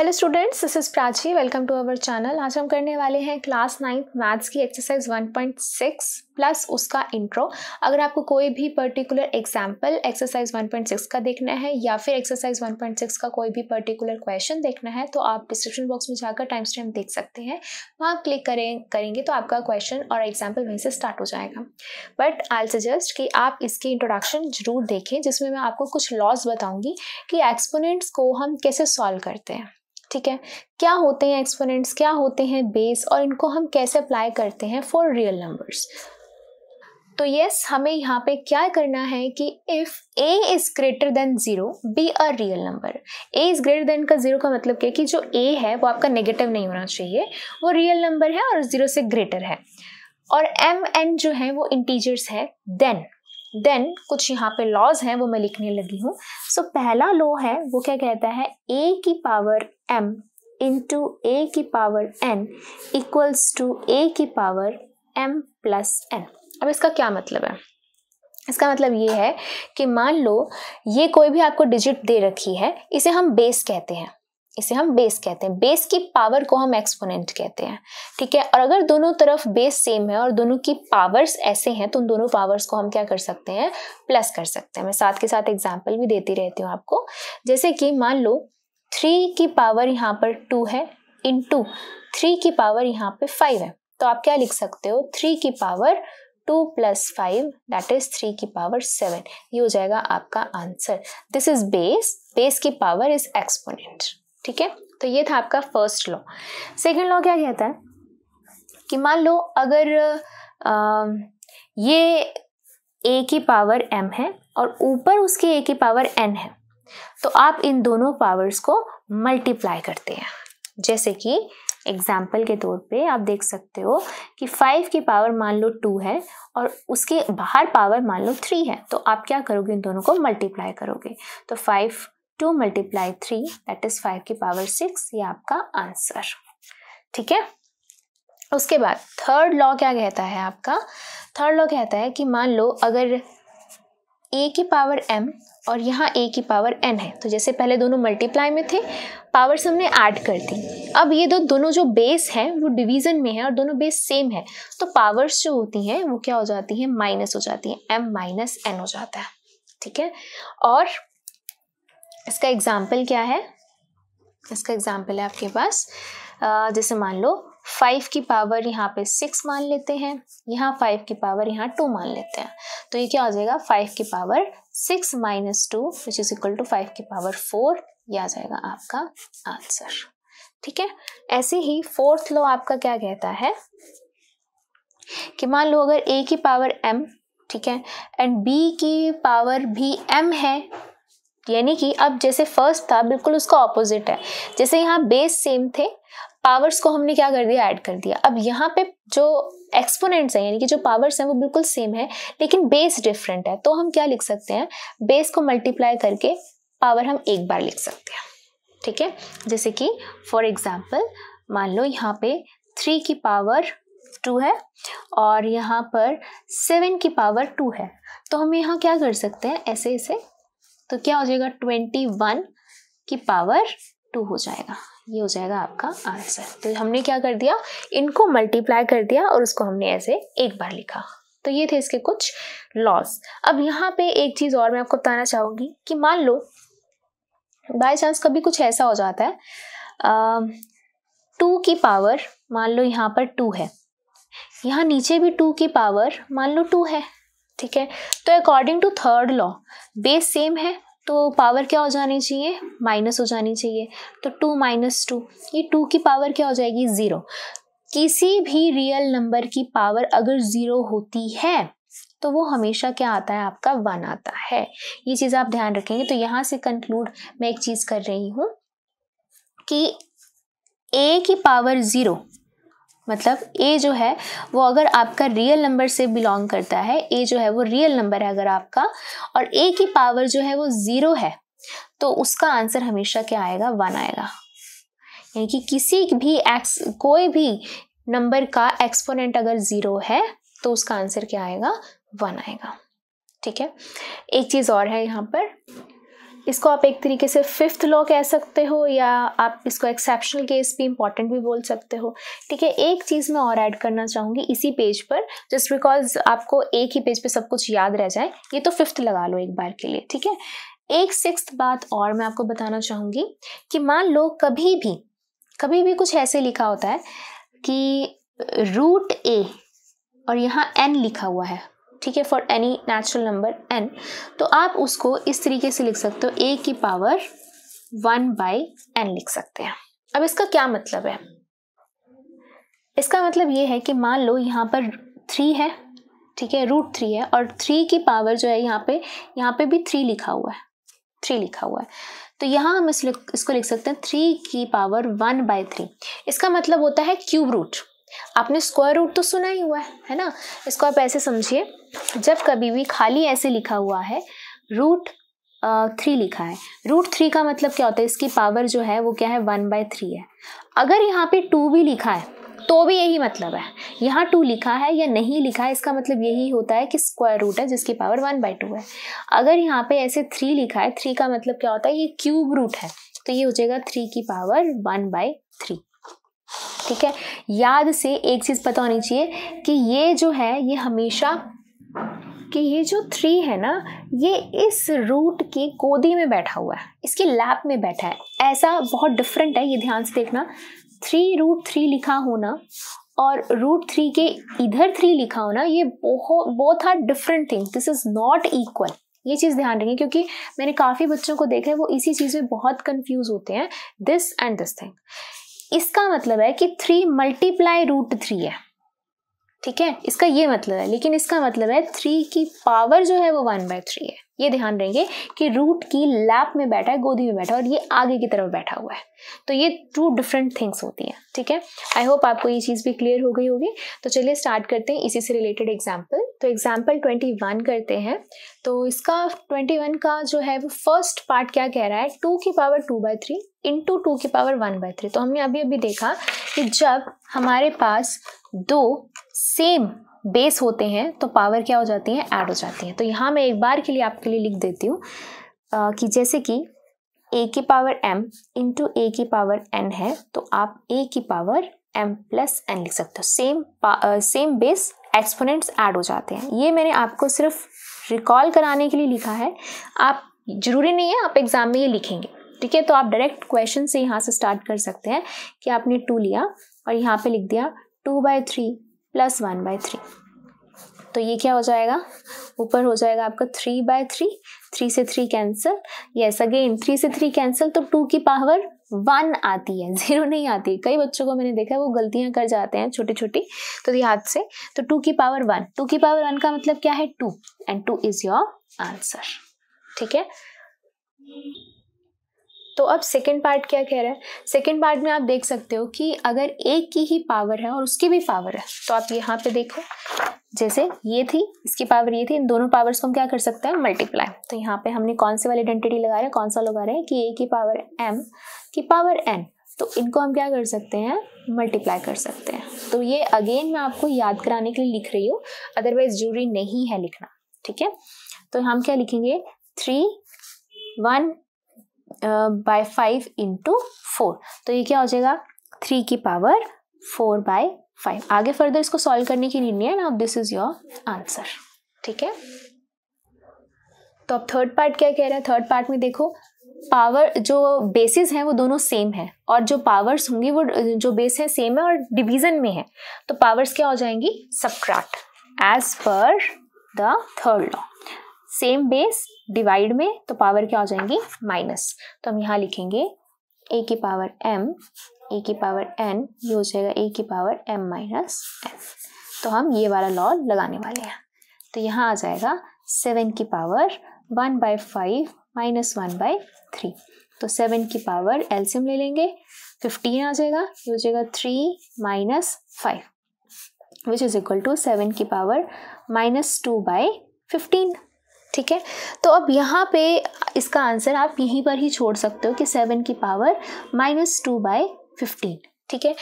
Hello students this is Prachi welcome to our channel आज हम करने वाले हैं क्लास नाइन्थ मैथ्स की एक्सरसाइज 1.6 प्लस उसका इंट्रो अगर आपको कोई भी पर्टिकुलर एग्जाम्पल एक्सरसाइज 1.6 का देखना है या फिर एक्सरसाइज 1.6 का कोई भी पर्टिकुलर क्वेश्चन देखना है तो आप डिस्क्रिप्शन बॉक्स में जाकर टाइम स्टेम देख सकते हैं वहाँ क्लिक करें करेंगे तो आपका क्वेश्चन और एग्जाम्पल वहीं से स्टार्ट हो जाएगा बट आई सजेस्ट कि आप इसकी इंट्रोडक्शन जरूर देखें जिसमें मैं आपको कुछ लॉज बताऊँगी कि एक्सपोनेंट्स को हम कैसे सॉल्व करते हैं ठीक है क्या होते हैं एक्सपोनेंट्स क्या होते हैं बेस और इनको हम कैसे अप्लाई करते हैं फॉर रियल नंबर्स तो यस हमें यहाँ पे क्या करना है कि if a is greater than zero b a real number a is greater than का ज़ीरो का मतलब क्या है कि जो ए है वो आपका नेगेटिव नहीं होना चाहिए वो रियल नंबर है और ज़ीरो से ग्रेटर है और एम एन जो है वो इंटीजर्स है देन देन कुछ यहाँ पे लॉज हैं वो मैं लिखने लगी हूँ सो so, पहला लॉ है वो क्या कहता है ए की पावर एम इंटू ए की पावर एन इक्वल्स टू ए की पावर एम प्लस एन अब इसका क्या मतलब है इसका मतलब ये है कि मान लो ये कोई भी आपको डिजिट दे रखी है इसे हम बेस कहते हैं इसे हम बेस कहते हैं बेस की पावर को हम एक्सपोनेंट कहते हैं ठीक है और अगर दोनों तरफ बेस सेम है और दोनों की पावर्स ऐसे हैं तो उन दोनों पावर्स को हम क्या कर सकते हैं प्लस कर सकते हैं मैं साथ के साथ एग्जाम्पल भी देती रहती हूँ आपको जैसे कि मान लो थ्री की पावर यहाँ पर टू है इन टू थ्री की पावर यहाँ पे फाइव है तो आप क्या लिख सकते हो थ्री की power two plus five that is three की पावर सेवन ये हो जाएगा आपका answer this is base base की पावर इज एक्सपोनेंट ठीक है तो ये था आपका फर्स्ट लॉ सेकेंड लॉ क्या कहता है कि मान लो अगर आ, ये ए की पावर एम है और ऊपर उसके ए की पावर एन है तो आप इन दोनों पावर्स को मल्टीप्लाई करते हैं जैसे कि एग्जाम्पल के तौर पे आप देख सकते हो कि फाइव की पावर मान लो टू है और उसके बाहर पावर मान लो थ्री है तो आप क्या करोगे इन दोनों को मल्टीप्लाई करोगे तो five two multiply three that is five की पावर सिक्स ये आपका आंसर ठीक है उसके बाद थर्ड लॉ क्या कहता है आपका थर्ड लॉ कहता है कि मान लो अगर ए की पावर एम और यहाँ ए की पावर एन है तो जैसे पहले दोनों मल्टीप्लाई में थे पावर्स हमने ऐड कर दी अब ये दो दोनों जो बेस हैं वो डिवीज़न में है और दोनों बेस सेम है तो पावर्स जो होती हैं वो क्या हो जाती हैं माइनस हो जाती हैं एम माइनस एन हो जाता है ठीक है और इसका एग्ज़ाम्पल क्या है इसका एग्ज़ाम्पल है आपके पास जैसे मान लो फाइव की पावर यहाँ पे सिक्स मान लेते हैं यहाँ फाइव की पावर यहाँ टू मान लेते हैं तो ये क्या हो जाएगा फाइव की power six minus two which is equal to five की पावर फोर ये आ जाएगा आपका आंसर ठीक है ऐसे ही फोर्थ लॉ आपका क्या कहता है कि मान लो अगर ए की पावर एम ठीक है एंड बी की पावर भी एम है यानी कि अब जैसे फर्स्ट था बिल्कुल उसका ऑपोजिट है जैसे यहाँ बेस सेम थे पावर्स को हमने क्या कर दिया ऐड कर दिया अब यहाँ पे जो एक्सपोनेंट्स हैं यानी कि जो पावर्स हैं वो बिल्कुल सेम है लेकिन बेस डिफरेंट है तो हम क्या लिख सकते हैं बेस को मल्टीप्लाई करके पावर हम एक बार लिख सकते हैं ठीक है जैसे कि फॉर एग्जाम्पल मान लो यहाँ पे थ्री की पावर टू है और यहाँ पर सेवन की पावर टू है तो हम यहाँ क्या कर सकते हैं ऐसे ऐसे तो क्या हो जाएगा ट्वेंटी वन की पावर टू हो जाएगा ये हो जाएगा आपका आंसर तो हमने क्या कर दिया इनको मल्टीप्लाई कर दिया और उसको हमने ऐसे एक बार लिखा तो ये थे इसके कुछ लॉस अब यहाँ पे एक चीज़ और मैं आपको बताना चाहूँगी कि मान लो बाय चांस कभी कुछ ऐसा हो जाता है टू की पावर मान लो यहाँ पर टू है यहाँ नीचे भी टू की पावर मान लो टू है ठीक है तो according to third law base same है तो पावर क्या हो जानी चाहिए माइनस हो जानी चाहिए तो टू माइनस टू ये टू की पावर क्या हो जाएगी ज़ीरो किसी भी रियल नंबर की पावर अगर ज़ीरो होती है तो वो हमेशा क्या आता है आपका वन आता है ये चीज़ आप ध्यान रखेंगे तो यहाँ से कंक्लूड मैं एक चीज़ कर रही हूँ कि ए की पावर ज़ीरो मतलब ए जो है वो अगर आपका रियल नंबर से बिलोंग करता है ए जो है वो रियल नंबर है अगर आपका और ए की पावर जो है वो ज़ीरो है तो उसका आंसर हमेशा क्या आएगा वन आएगा यानी कि किसी भी एक्स कोई भी नंबर का एक्सपोनेंट अगर ज़ीरो है तो उसका आंसर क्या आएगा वन आएगा ठीक है एक चीज़ और है यहाँ पर इसको आप एक तरीके से फिफ्थ लॉ कह सकते हो या आप इसको एक्सेप्शनल केस भी इंपॉर्टेंट भी बोल सकते हो ठीक है एक चीज़ मैं और ऐड करना चाहूँगी इसी पेज पर जस्ट बिकॉज आपको एक ही पेज पे सब कुछ याद रह जाए ये तो फिफ्थ लगा लो एक बार के लिए ठीक है एक सिक्स बात और मैं आपको बताना चाहूँगी कि मान लो कभी भी कभी भी कुछ ऐसे लिखा होता है कि रूट ए और यहाँ एन लिखा हुआ है ठीक है for any natural number n तो आप उसको इस तरीके से लिख सकते हो ए की पावर वन बाई एन लिख सकते हैं अब इसका क्या मतलब है इसका मतलब ये है कि मान लो यहाँ पर थ्री है ठीक है रूट थ्री है और थ्री की पावर जो है यहाँ पे यहाँ पे भी थ्री लिखा हुआ है थ्री लिखा हुआ है तो यहाँ हम इस इसको लिख सकते हैं थ्री की पावर वन बाय थ्री इसका मतलब होता है क्यूब रूट आपने स्क्वायर रूट तो सुना ही हुआ है है ना इसको आप ऐसे समझिए जब कभी भी खाली ऐसे लिखा हुआ है रूट थ्री लिखा है रूट थ्री का मतलब क्या होता है इसकी पावर जो है वो क्या है वन बाय थ्री है अगर यहाँ पे टू भी लिखा है तो भी यही मतलब है यहाँ टू लिखा है या नहीं लिखा है इसका मतलब यही होता है कि स्क्वायर रूट है जिसकी पावर वन बाई टू है अगर यहाँ पे ऐसे थ्री लिखा है थ्री का मतलब क्या होता है ये क्यूब रूट है तो ये हो जाएगा थ्री की पावर वन बाई थ्री ठीक है याद से एक चीज़ पता होनी चाहिए कि ये जो है ये हमेशा कि ये जो थ्री है ना ये इस रूट की गोदी में बैठा हुआ है इसके लैप में बैठा है ऐसा बहुत डिफरेंट है ये ध्यान से देखना थ्री रूट थ्री लिखा होना और रूट थ्री के इधर थ्री लिखा होना ये बहुत बहुत are different thing this is not equal ये चीज़ ध्यान रखें क्योंकि मैंने काफ़ी बच्चों को देखा है वो इसी चीज़ में बहुत कन्फ्यूज़ होते हैं दिस एंड दिस थिंग इसका मतलब है कि थ्री मल्टीप्लाई रूट थ्री है ठीक है इसका ये मतलब है लेकिन इसका मतलब है थ्री की पावर जो है वो वन बाय थ्री है ये ध्यान रहेंगे कि रूट की लैप में बैठा है गोदी में बैठा है और ये आगे की तरफ बैठा हुआ है तो ये टू डिफरेंट थिंग्स होती हैं ठीक है आई होप आपको ये चीज़ भी क्लियर हो गई होगी तो चलिए स्टार्ट करते हैं इसी से रिलेटेड एग्जाम्पल तो एग्जाम्पल ट्वेंटी वन करते हैं तो इसका ट्वेंटी वन का जो है वो फर्स्ट पार्ट क्या कह रहा है टू की power two by three into two की पावर वन बाय थ्री तो हमने अभी अभी देखा कि जब हमारे पास दो सेम बेस होते हैं तो पावर क्या हो जाती है ऐड हो जाती है तो यहाँ मैं एक बार के लिए आपके लिए लिख देती हूँ कि जैसे कि ए की पावर एम इंटू ए की पावर एन है तो आप ए की पावर एम प्लस एन लिख सकते हो same same base exponents add हो जाते हैं ये मैंने आपको सिर्फ रिकॉल कराने के लिए लिखा है आप ज़रूरी नहीं है आप एग्ज़ाम में ये लिखेंगे ठीक है तो आप डायरेक्ट क्वेश्चन से यहाँ से स्टार्ट कर सकते हैं कि आपने टू लिया और यहाँ पे लिख दिया two by three plus one by three तो ये क्या हो जाएगा ऊपर हो जाएगा आपका थ्री बाय थ्री थ्री से three cancel yes again three से थ्री कैंसिल तो टू की पावर वन आती है जीरो नहीं आती कई बच्चों को मैंने देखा है वो गलतियां कर जाते हैं छोटी छोटी तो ये हाथ से तो टू की पावर वन टू की पावर वन का मतलब क्या है two and two is your answer ठीक है तो अब सेकेंड पार्ट क्या कह रहा है सेकेंड पार्ट में आप देख सकते हो कि अगर एक की ही पावर है और उसकी भी पावर है तो आप यहाँ पे देखो जैसे ये थी इसकी पावर ये थी इन दोनों पावर्स को हम क्या कर सकते हैं मल्टीप्लाई तो यहाँ पे हमने कौन से वाली आइडेंटिटी लगा रहे हैं कौन सा लगा रहे हैं कि ए की पावर एम की पावर एन तो इनको हम क्या कर सकते हैं मल्टीप्लाई कर सकते हैं तो ये अगेन मैं आपको याद कराने के लिए लिख रही हूँ अदरवाइज जरूरी नहीं है लिखना ठीक है तो हम क्या लिखेंगे three one by five into four तो ये क्या हो जाएगा थ्री की पावर फोर बाय फाइव आगे फर्दर इसको सॉल्व करने की नीड नहीं है ना दिस इज योर आंसर ठीक है तो अब थर्ड पार्ट क्या कह रहे हैं थर्ड पार्ट में देखो पावर जो बेसिस हैं वो दोनों सेम है और जो पावर्स होंगी वो जो बेस है सेम है और डिवीजन में है तो पावर्स क्या हो जाएंगी subtract as per the third law same base divide में तो पावर क्या हो जाएंगी माइनस तो हम यहाँ लिखेंगे ए की पावर एम ए की पावर एन ये हो जाएगा ए की पावर एम माइनस एन तो हम ये वाला लॉ लगाने वाले हैं तो यहाँ आ जाएगा सेवन की power one by five minus one by three तो सेवन की पावर एल्सियम ले लेंगे फिफ्टीन आ जाएगा ये हो जाएगा three minus five which is equal to seven की power minus two by fifteen ठीक है तो अब यहाँ पे इसका आंसर आप यहीं पर ही छोड़ सकते हो कि सेवन की power minus two by fifteen ठीक है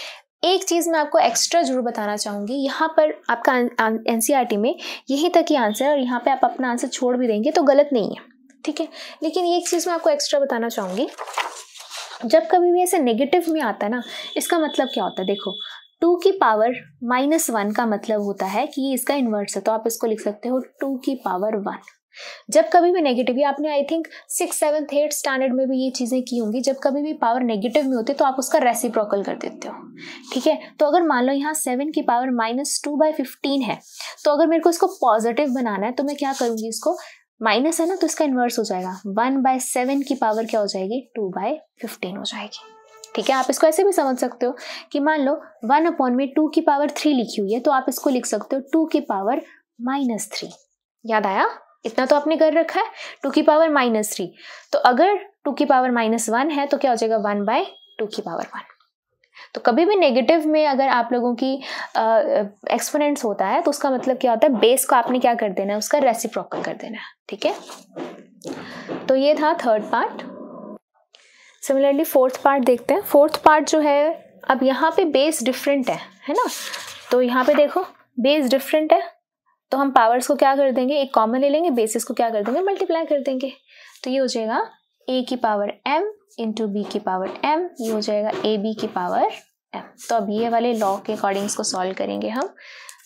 एक चीज़ मैं आपको एक्स्ट्रा जरूर बताना चाहूँगी यहाँ पर आपका एन e में यहीं तक ही आंसर है और यहाँ पे आप अपना आंसर छोड़ भी देंगे तो गलत नहीं है ठीक है लेकिन एक चीज़ मैं आपको एक्स्ट्रा बताना चाहूँगी जब कभी भी ऐसे नेगेटिव में आता है ना इसका मतलब क्या होता है देखो टू की पावर माइनस वन का मतलब होता है कि इसका इन्वर्स है तो आप इसको लिख सकते हो टू की पावर वन जब कभी भी नेगेटिव आपने I think six seventh eight standard में भी ये चीज़ें की होंगी जब कभी भी पावर नेगेटिव में होती है तो आप उसका रेसिप्रोकल कर देते हो ठीक है तो अगर मान लो यहाँ सेवन की power minus two by fifteen है तो अगर मेरे को इसको पॉजिटिव बनाना है तो मैं क्या करूँगी इसको माइनस है ना तो इसका इन्वर्स हो जाएगा वन बाय सेवन की पावर क्या हो जाएगी टू बाय फिफ्टीन हो जाएगी ठीक है आप इसको ऐसे भी समझ सकते हो कि मान लो वन अपॉन में टू की पावर थ्री लिखी हुई है तो आप इसको लिख सकते हो टू की पावर माइनस थ्री याद आया इतना तो आपने कर रखा है टू की पावर माइनस थ्री तो अगर टू की पावर माइनस वन है तो क्या हो जाएगा वन बाय टू की पावर वन तो कभी भी नेगेटिव में अगर आप लोगों की एक्सपोनेंट्स होता है तो उसका मतलब क्या होता है बेस को आपने क्या कर देना है उसका रेसिप्रोकल कर देना है ठीक है तो ये था third part similarly fourth part देखते हैं फोर्थ पार्ट जो है अब यहाँ पे बेस डिफरेंट है है ना तो यहाँ पे देखो बेस डिफरेंट है तो हम पावर्स को क्या कर देंगे एक कॉमन ले लेंगे बेसिस को क्या कर देंगे मल्टीप्लाई कर देंगे तो ये हो जाएगा ए की पावर एम इंटू बी की पावर एम ये हो जाएगा ए बी की पावर एम तो अब ये वाले लॉ के अकॉर्डिंग इसको सॉल्व करेंगे हम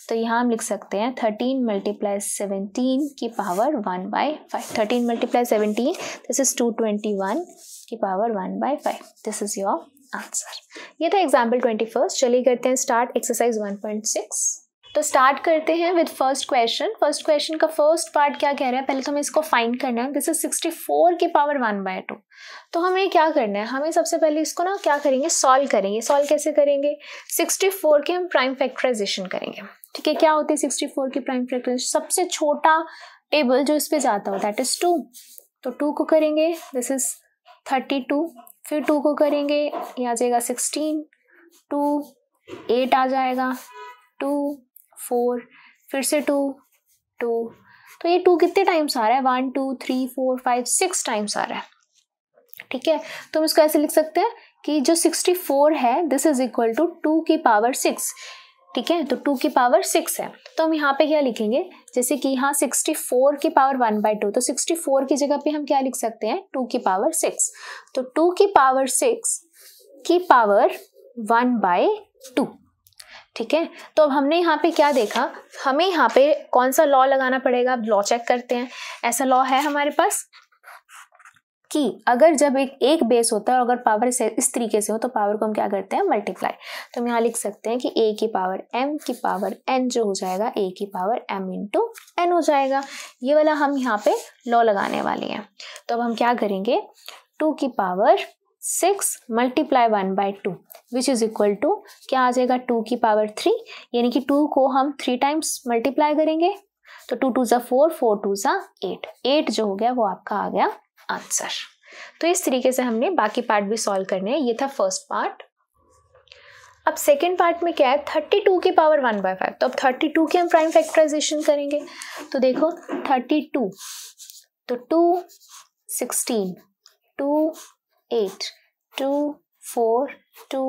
तो यहाँ हम लिख सकते हैं थर्टीन मल्टीप्लाई सेवनटीन की power one by five thirteen multiply seventeen this is two twenty one की power one by five this is your answer ये था एग्जाम्पल ट्वेंटी फर्स्ट चलिए करते हैं start exercise one point six तो start करते हैं with first question first question का फर्स्ट पार्ट क्या कह रहा है पहले तो हमें इसको फाइंड करना है दिस इज सिक्सटी फोर की पावर वन बाय टू तो हमें क्या करना है हमें सबसे पहले इसको ना क्या करेंगे सॉल्व करेंगे सॉल्व कैसे करेंगे सिक्सटी फोर के हम प्राइम फैक्टराइजेशन करेंगे ठीक है क्या होती है सिक्सटी फोर की प्राइम फैक्टराइजेशन सबसे छोटा टेबल जो इस पर जाता हो दैट इज़ टू तो टू को करेंगे दिस इज़ थर्टी टू फिर टू को करेंगे ये आ जाएगा सिक्सटीन टू एट आ जाएगा टू फोर फिर से टू टू तो ये टू कितने टाइम्स आ रहा है one two three four five six times आ रहा है ठीक है तो हम इसको ऐसे लिख सकते हैं कि जो सिक्सटी फोर है this is equal to two की पावर सिक्स ठीक है तो टू की पावर सिक्स है तो हम यहाँ पे क्या लिखेंगे जैसे कि यहाँ सिक्सटी फोर की पावर वन बाई टू तो सिक्सटी फोर की जगह पे हम क्या लिख सकते हैं टू की पावर सिक्स तो टू की पावर सिक्स की पावर वन बाय टू ठीक है तो अब हमने यहाँ पे क्या देखा हमें यहाँ पे कौन सा लॉ लगाना पड़ेगा अब लॉ चेक करते हैं ऐसा लॉ है हमारे पास कि अगर जब एक एक बेस होता है और अगर पावर से इस तरीके से हो तो पावर को हम क्या करते हैं मल्टीप्लाई तो हम यहाँ लिख सकते हैं कि ए की पावर एम की पावर एन जो हो जाएगा ए की पावर एम इंटू एन हो जाएगा ये वाला हम यहाँ पे लॉ लगाने वाले हैं तो अब हम क्या करेंगे टू की power six multiply one by two which is equal to क्या आ जाएगा टू की पावर थ्री यानी कि टू को हम थ्री टाइम्स मल्टीप्लाई करेंगे तो टू टू ज़ा फोर फोर टू ज़ा एट एट जो हो गया वो आपका आ गया आंसर तो इस तरीके से हमने बाकी पार्ट भी सॉल्व करने हैं ये था फर्स्ट पार्ट अब सेकेंड पार्ट में क्या है थर्टी टू की पावर वन बाय फाइव तो अब थर्टी टू की हम प्राइम फैक्टराइजेशन करेंगे तो देखो थर्टी टू तो two sixteen two eight two four two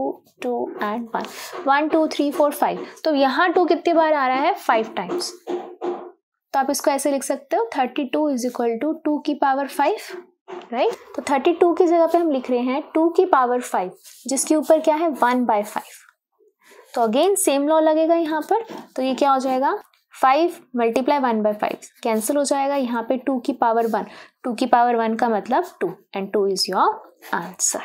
two and one one two three four five तो यहाँ टू कितनी बार आ रहा है Five times. तो आप इसको ऐसे लिख सकते हो thirty two is equal to two की पावर फाइव राइट तो थर्टी टू की जगह पे हम लिख रहे हैं टू की पावर फाइव जिसके ऊपर क्या है वन बाय फाइव तो अगेन सेम लॉ लगेगा यहाँ पर तो ये क्या हो जाएगा five multiply one by five cancel हो जाएगा यहाँ पे टू की पावर वन टू की पावर वन का मतलब two and two is your answer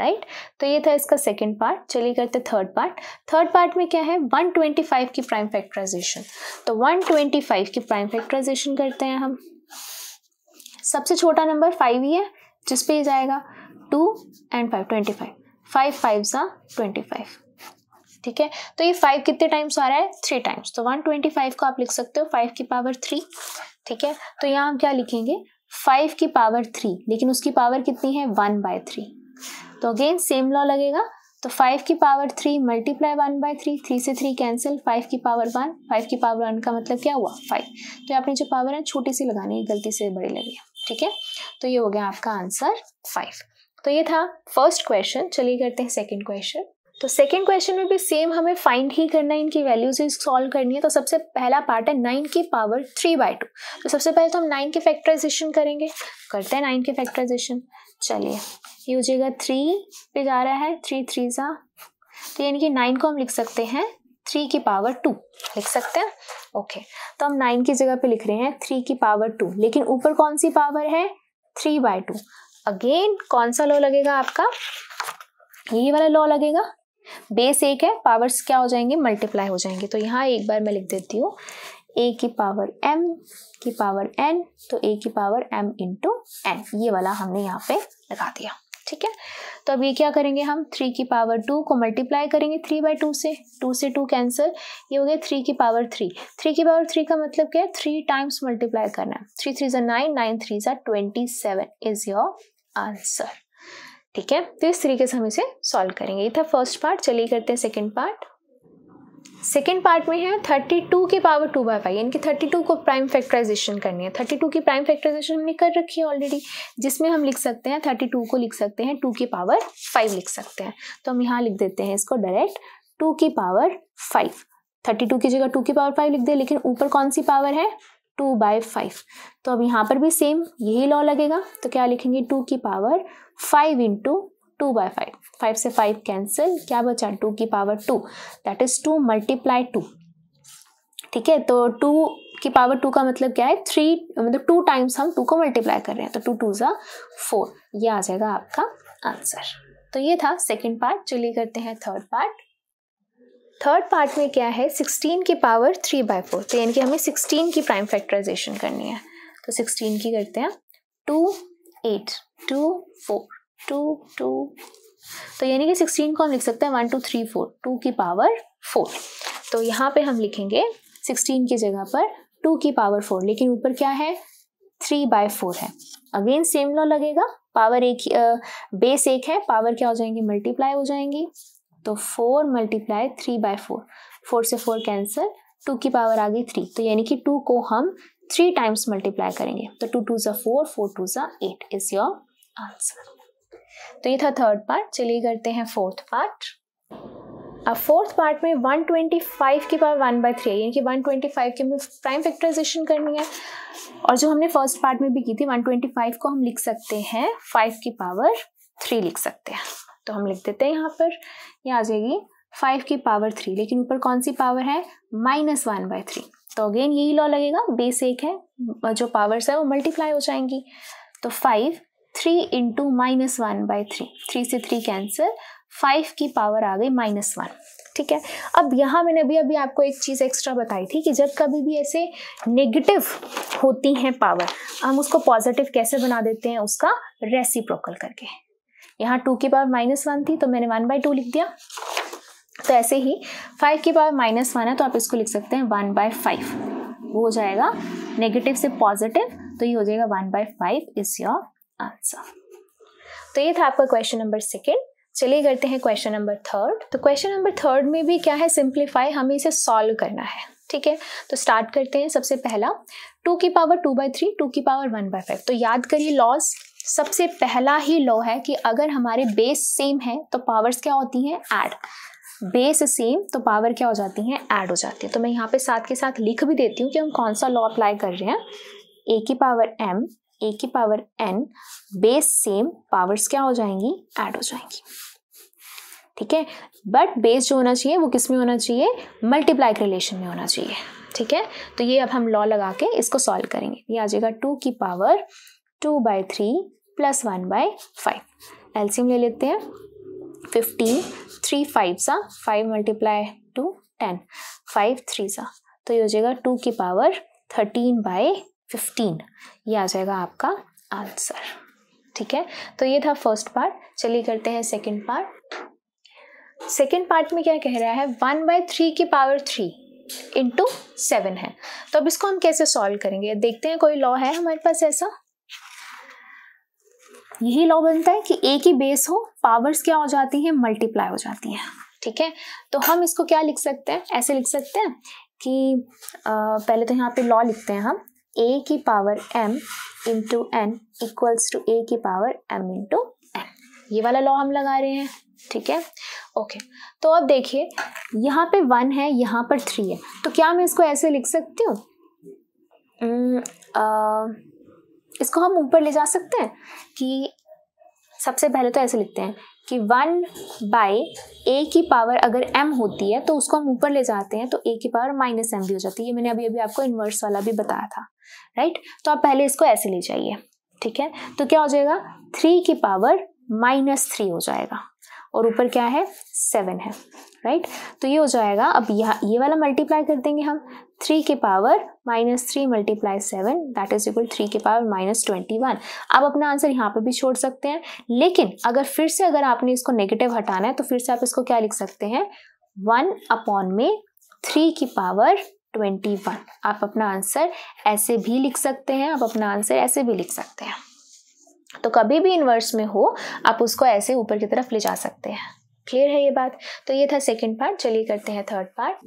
right तो ये था इसका सेकेंड पार्ट चलिए करते थर्ड पार्ट थर्ड पार्ट में क्या है 125 की प्राइम फैक्टराइजेशन तो 125 की प्राइम फैक्टराइजेशन करते हैं हम सबसे छोटा नंबर फाइव ही है जिस पे जाएगा two and five twenty five five five सा ट्वेंटी फाइव ठीक है तो ये फाइव कितने टाइम्स आ रहा है थ्री टाइम्स तो वन ट्वेंटी फाइव को आप लिख सकते हो फाइव की पावर थ्री ठीक है तो यहाँ हम क्या लिखेंगे फाइव की पावर थ्री लेकिन उसकी पावर कितनी है वन बाय थ्री तो अगेन सेम लॉ लगेगा तो फाइव की power three multiply one by three three से थ्री कैंसिल फाइव की पावर वन फाइव की पावर वन का मतलब क्या हुआ फाइव तो आपने जो पावर है छोटी सी लगानी है गलती से बड़ी लगी ठीक है तो ये हो गया आपका आंसर फाइव तो ये था फर्स्ट क्वेश्चन चलिए करते हैं सेकेंड क्वेश्चन तो सेकेंड क्वेश्चन में भी सेम हमें फाइंड ही करना है इनकी वैल्यूज सॉल्व करनी है तो सबसे पहला पार्ट है नाइन की पावर थ्री बाई टू तो सबसे पहले तो हम नाइन के फैक्टराइजेशन करेंगे करते हैं नाइन के फैक्टराइजेशन चलिए ये हो जाएगा थ्री पे जा रहा है थ्री थ्री सा तो यानी कि नाइन को हम लिख सकते हैं थ्री की पावर टू लिख सकते हैं ओके तो हम नाइन की जगह पे लिख रहे हैं थ्री की पावर टू लेकिन ऊपर कौन सी पावर है थ्री बाय टू अगेन कौन सा लॉ लगेगा आपका ये वाला लॉ लगेगा बेस एक है पावर्स क्या हो जाएंगे मल्टीप्लाई हो जाएंगे तो यहाँ एक बार मैं लिख देती हूँ ए की पावर एम की पावर एन तो ए की पावर एम इंटू एन ये वाला हमने यहाँ पे लगा दिया ठीक है तो अब ये क्या करेंगे हम थ्री की पावर टू को मल्टीप्लाई करेंगे थ्री बाई टू से टू से टू कैंसिल ये हो गया थ्री की पावर थ्री थ्री की पावर थ्री का मतलब क्या है थ्री टाइम्स मल्टीप्लाई करना है थ्री थ्री जो नाइन नाइन थ्री जो twenty seven is your answer ठीक है तो इस तरीके से हम इसे सॉल्व करेंगे ये था फर्स्ट पार्ट चलिए करते हैं सेकेंड पार्ट सेकेंड पार्ट में है थर्टी टू की पावर टू बाई फाइव यानी कि थर्टी टू को प्राइम फैक्टराइजेशन करनी है थर्टी टू की प्राइम फैक्टराइजेशन हमने कर रखी है ऑलरेडी जिसमें हम लिख सकते हैं थर्टी टू को लिख सकते हैं टू की पावर फाइव लिख सकते हैं तो हम यहाँ लिख देते हैं इसको डायरेक्ट टू की पावर फाइव थर्टी टू की जगह टू की पावर फाइव लिख दे लेकिन ऊपर कौन सी पावर है टू बाय फाइव तो अब यहाँ पर भी सेम यही लॉ लगेगा तो क्या लिखेंगे टू की power five into two by five five से फाइव कैंसिल क्या बचा टू की power two that is two multiply two ठीक है तो टू की पावर टू का मतलब क्या है थ्री मतलब टू टाइम्स हम टू को मल्टीप्लाई कर रहे हैं तो टू टू ज़ा फोर ये आ जाएगा आपका आंसर तो ये था सेकेंड पार्ट चलिए करते हैं थर्ड पार्ट थर्ड पार्ट में क्या है सिक्सटीन की पावर थ्री बाय फोर तो यानी कि हमें सिक्सटीन की प्राइम फैक्टराइजेशन करनी है तो सिक्सटीन की करते हैं two eight two four two two तो यानी कि सिक्सटीन को हम लिख सकते हैं one two three four two की पावर फोर तो यहाँ पे हम लिखेंगे सिक्सटीन की जगह पर टू की पावर फोर लेकिन ऊपर क्या है थ्री बाय फोर है अगेन सेम लॉ लगेगा पावर एक बेस एक है पावर क्या हो जाएंगी मल्टीप्लाई हो जाएंगी तो four multiply three by four four से फोर कैंसिल टू की पावर आ गई थ्री तो यानी कि टू को हम थ्री टाइम्स मल्टीप्लाई करेंगे तो टू टू ज़ा फोर फोर टू ज़ा एट इज़ योर आंसर तो ये था थर्ड पार्ट चलिए करते हैं फोर्थ पार्ट अब फोर्थ पार्ट में 125 की पावर वन बाई थ्री है यानी कि 125 की हमें प्राइम फैक्टराइजेशन करनी है और जो हमने फर्स्ट पार्ट में भी की थी 125 को हम लिख सकते हैं 5 की पावर 3 लिख सकते हैं तो हम लिख देते हैं यहाँ पर ये आ जाएगी फाइव की पावर थ्री लेकिन ऊपर कौन सी पावर है माइनस वन बाई थ्री तो अगेन यही लॉ लगेगा बेस एक है जो पावर्स है वो मल्टीप्लाई हो जाएंगी तो five three into minus one by three three से थ्री कैंसिल फाइव की पावर आ गई माइनस वन ठीक है अब यहाँ मैंने अभी अभी आपको एक चीज़ एक्स्ट्रा बताई थी कि जब कभी भी ऐसे नेगेटिव होती हैं पावर हम उसको पॉजिटिव कैसे बना देते हैं उसका रेसिप्रोकल करके यहाँ टू की पावर माइनस वन थी तो मैंने वन बाई टू लिख दिया तो ऐसे ही फाइव की पावर माइनस वन है तो आप इसको लिख सकते हैं वन बाय फाइव वो हो जाएगा नेगेटिव से पॉजिटिव तो ये हो जाएगा one by five is your answer तो ये था आपका क्वेश्चन नंबर सेकेंड चलिए करते हैं क्वेश्चन नंबर थर्ड तो क्वेश्चन नंबर थर्ड में भी क्या है सिंप्लीफाई हमें इसे सॉल्व करना है ठीक है तो स्टार्ट करते हैं सबसे पहला टू की power two by three two की पावर वन बाई फाइव तो याद करिए लॉस सबसे पहला ही लॉ है कि अगर हमारे बेस सेम है तो पावर्स क्या होती हैं ऐड बेस सेम तो पावर क्या हो जाती हैं ऐड हो जाती है तो मैं यहाँ पे साथ के साथ लिख भी देती हूँ कि हम कौन सा लॉ अप्लाई कर रहे हैं ए की पावर एम ए की power N base same powers क्या हो जाएंगी ऐड हो जाएंगी ठीक है बट बेस जो होना चाहिए वो किस में होना चाहिए मल्टीप्लाई रिलेशन में होना चाहिए ठीक है तो ये अब हम लॉ लगा के इसको सॉल्व करेंगे ये आ जाएगा टू की power two by three plus one by five LCM ले लेते हैं फिफ्टीन थ्री फाइव सा five multiply two ten five three सा तो ये हो जाएगा टू की पावर थर्टीन बाई फिफ्टीन ये आ जाएगा आपका आंसर ठीक है तो ये था फर्स्ट पार्ट चलिए करते हैं सेकंड पार्ट सेकंड पार्ट में क्या कह रहा है वन बाय थ्री की पावर थ्री इंटू सेवन है तो अब इसको हम कैसे सॉल्व करेंगे देखते हैं कोई लॉ है हमारे पास ऐसा यही लॉ बनता है कि एक ही बेस हो पावर्स क्या हो जाती हैं मल्टीप्लाई हो जाती हैं ठीक है तो हम इसको क्या लिख सकते हैं ऐसे लिख सकते हैं कि आ, पहले तो यहाँ पे लॉ लिखते हैं हम ए की power M into N equals to ए की पावर एम इंटू एन ये वाला लॉ हम लगा रहे हैं ठीक है ओके तो अब देखिए यहाँ पे वन है यहाँ पर थ्री है तो क्या मैं इसको ऐसे लिख सकती हूँ इसको हम ऊपर ले जा सकते हैं कि सबसे पहले तो ऐसे लिखते हैं कि वन बाय ए की पावर अगर एम होती है तो उसको हम ऊपर ले जाते हैं तो ए की पावर माइनस एम भी हो जाती है ये मैंने अभी अभी आपको इन्वर्स वाला भी बताया था राइट तो आप पहले इसको ऐसे ले जाइए ठीक है तो क्या हो जाएगा थ्री की पावर माइनस थ्री हो जाएगा और ऊपर क्या है सेवन है राइट तो ये हो जाएगा अब यहाँ ये वाला मल्टीप्लाई कर देंगे हम थ्री के power minus three multiply seven that is equal three के पावर माइनस ट्वेंटी वन आप अपना आंसर यहाँ पे भी छोड़ सकते हैं लेकिन अगर फिर से अगर आपने इसको नेगेटिव हटाना है तो फिर से आप इसको क्या लिख सकते हैं वन अपॉन में थ्री की पावर ट्वेंटी वन आप अपना आंसर ऐसे भी लिख सकते हैं आप अपना आंसर ऐसे भी लिख सकते हैं तो कभी भी इन्वर्स में हो आप उसको ऐसे ऊपर की तरफ ले जा सकते हैं क्लियर है ये बात तो ये था सेकेंड पार्ट चलिए करते हैं थर्ड पार्ट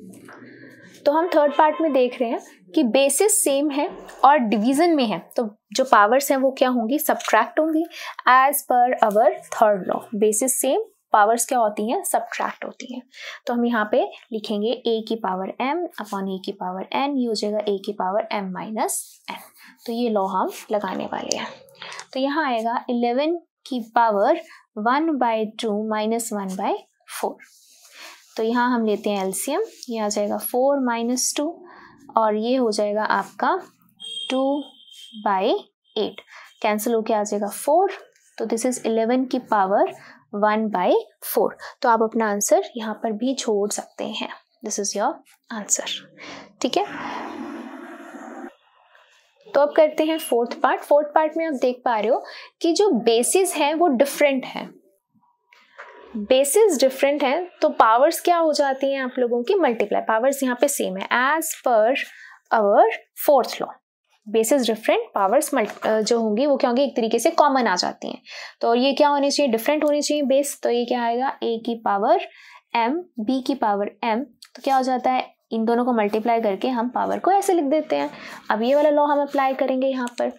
तो हम थर्ड पार्ट में देख रहे हैं कि बेसिस सेम है और डिवीजन में है तो जो पावर्स हैं वो क्या होंगी सब्ट्रैक्ट होंगी as per our third law bases same powers क्या होती हैं सब्ट्रैक्ट होती हैं तो हम यहाँ पे लिखेंगे ए की पावर एम अपॉन ए की पावर एन ये हो जाएगा ए की पावर एम माइनस एन तो ये लॉ हम लगाने वाले हैं तो यहाँ आएगा इलेवन की power one by two minus one by four तो यहाँ हम लेते हैं एल्सीयम ये आ जाएगा फोर माइनस टू और ये हो जाएगा आपका टू बाई एट कैंसिल होके आ जाएगा फोर तो दिस इज़ इलेवन की पावर वन बाई फोर तो आप अपना आंसर यहाँ पर भी छोड़ सकते हैं दिस इज़ योर आंसर ठीक है तो अब करते हैं फोर्थ पार्ट फोर्थ पार्ट में आप देख पा रहे हो कि जो बेसिस है वो डिफरेंट है बेसिस डिफरेंट हैं तो पावर्स क्या हो जाती हैं आप लोगों की मल्टीप्लाई पावर्स यहाँ पे सेम है as per our fourth law bases different powers जो होंगी वो क्या होंगी एक तरीके से कॉमन आ जाती हैं तो ये क्या होनी चाहिए डिफरेंट होनी चाहिए बेस तो ये क्या आएगा ए की पावर एम बी की पावर एम तो क्या हो जाता है इन दोनों को मल्टीप्लाई करके हम पावर को ऐसे लिख देते हैं अब ये वाला लॉ हम अप्लाई करेंगे यहाँ पर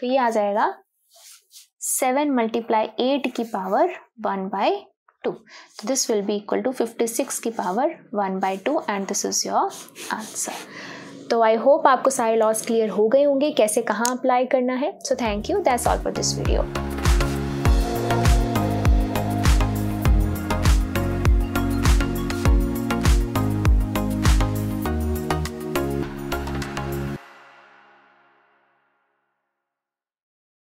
तो ये आ जाएगा सेवन मल्टीप्लाई एट की power one by 2 so this will be equal to 56 की power one by two and this is your answer तो आई होप आपको सारे लॉस क्लियर हो गए होंगे कैसे कहाँ अप्लाई करना है so thank you that's all for this video